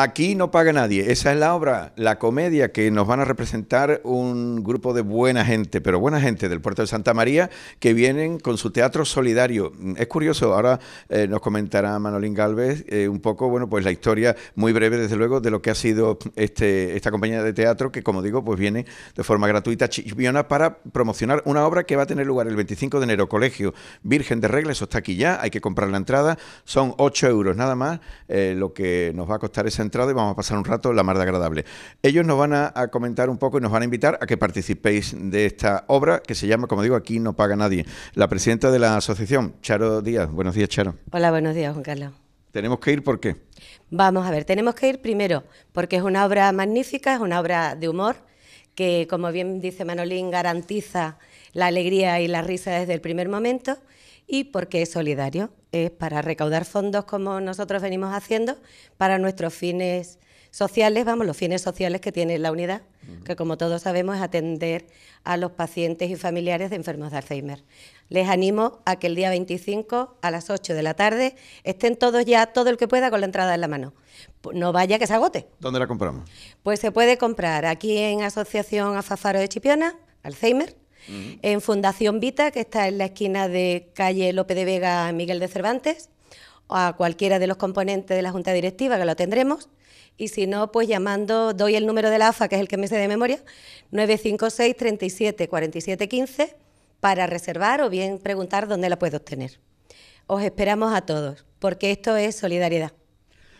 Aquí no paga nadie. Esa es la obra, la comedia que nos van a representar un grupo de buena gente, pero buena gente del puerto de Santa María, que vienen con su teatro solidario. Mm, es curioso, ahora eh, nos comentará Manolín Galvez eh, un poco, bueno, pues la historia muy breve, desde luego, de lo que ha sido este, esta compañía de teatro, que como digo, pues viene de forma gratuita Chiviona para promocionar una obra que va a tener lugar el 25 de enero, Colegio Virgen de Regla, eso está aquí ya, hay que comprar la entrada, son 8 euros nada más, eh, lo que nos va a costar esa y vamos a pasar un rato la mar de agradable. Ellos nos van a, a, comentar un poco y nos van a invitar a que participéis de esta obra que se llama, como digo, Aquí no paga nadie. La presidenta de la asociación, Charo Díaz. Buenos días, Charo. Hola, buenos días, Juan Carlos. ¿Tenemos que ir por qué? Vamos a ver, tenemos que ir primero porque es una obra magnífica, es una obra de humor que, como bien dice Manolín, garantiza la alegría y la risa desde el primer momento y porque es solidario es para recaudar fondos como nosotros venimos haciendo para nuestros fines sociales, vamos, los fines sociales que tiene la unidad, que como todos sabemos es atender a los pacientes y familiares de enfermos de Alzheimer. Les animo a que el día 25 a las 8 de la tarde estén todos ya, todo el que pueda, con la entrada en la mano. No vaya que se agote. ¿Dónde la compramos? Pues se puede comprar aquí en Asociación Afafaro de Chipiona, Alzheimer, en Fundación Vita, que está en la esquina de calle López de Vega, Miguel de Cervantes, o a cualquiera de los componentes de la Junta Directiva, que lo tendremos. Y si no, pues llamando, doy el número de la AFA, que es el que me sé de memoria, 956 37 47 15, para reservar o bien preguntar dónde la puedo obtener. Os esperamos a todos, porque esto es solidaridad.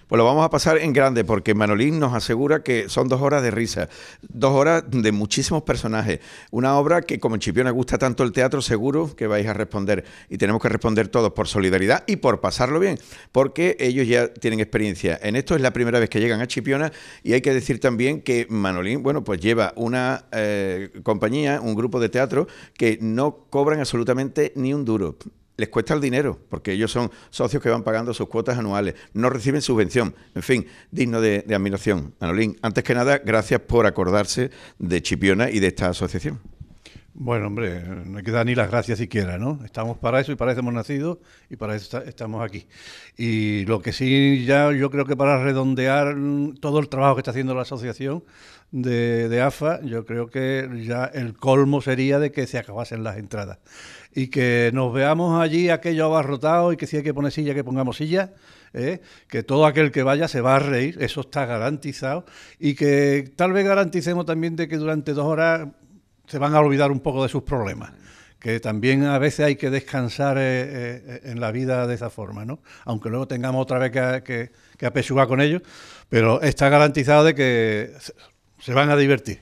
Pues lo vamos a pasar en grande porque Manolín nos asegura que son dos horas de risa, dos horas de muchísimos personajes. Una obra que como en Chipiona gusta tanto el teatro, seguro que vais a responder. Y tenemos que responder todos por solidaridad y por pasarlo bien, porque ellos ya tienen experiencia. En esto es la primera vez que llegan a Chipiona y hay que decir también que Manolín, bueno, pues lleva una eh, compañía, un grupo de teatro que no cobran absolutamente ni un duro les cuesta el dinero, porque ellos son socios que van pagando sus cuotas anuales, no reciben subvención, en fin, digno de, admiración. Manolín, antes que nada, gracias por acordarse de Chipiona y de esta asociación. Bueno, hombre, no hay que dar ni las gracias siquiera, ¿no? Estamos para eso y para eso hemos nacido y para eso estamos aquí. Y lo que sí, ya yo creo que para redondear todo el trabajo que está haciendo la asociación de, AFA, yo creo que ya el colmo sería de que se acabasen las entradas y que nos veamos allí aquello abarrotado y que si hay que poner silla, que pongamos silla. ¿eh? que todo aquel que vaya se va a reír, eso está garantizado, y que tal vez garanticemos también de que durante dos horas se van a olvidar un poco de sus problemas. Que también a veces hay que descansar eh, eh, en la vida de esa forma, ¿no? Aunque luego tengamos otra vez que, que, con ellos, pero está garantizado de que se van a divertir.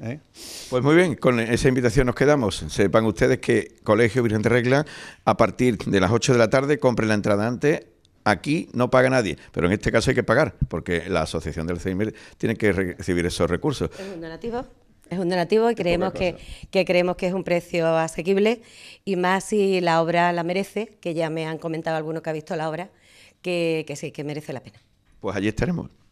¿eh? Pues muy bien, con esa invitación nos quedamos. Sepan ustedes que Colegio Virgen de Regla, a partir de las 8 de la tarde, compren la entrada antes. Aquí no paga nadie, pero en este caso hay que pagar, porque la Asociación del Alzheimer tiene que recibir esos recursos. ¿Es es un donativo y creemos que, creemos que es un precio asequible y más si la obra la merece, que ya me han comentado algunos que ha visto la obra, que sí, que merece la pena. Pues allí estaremos.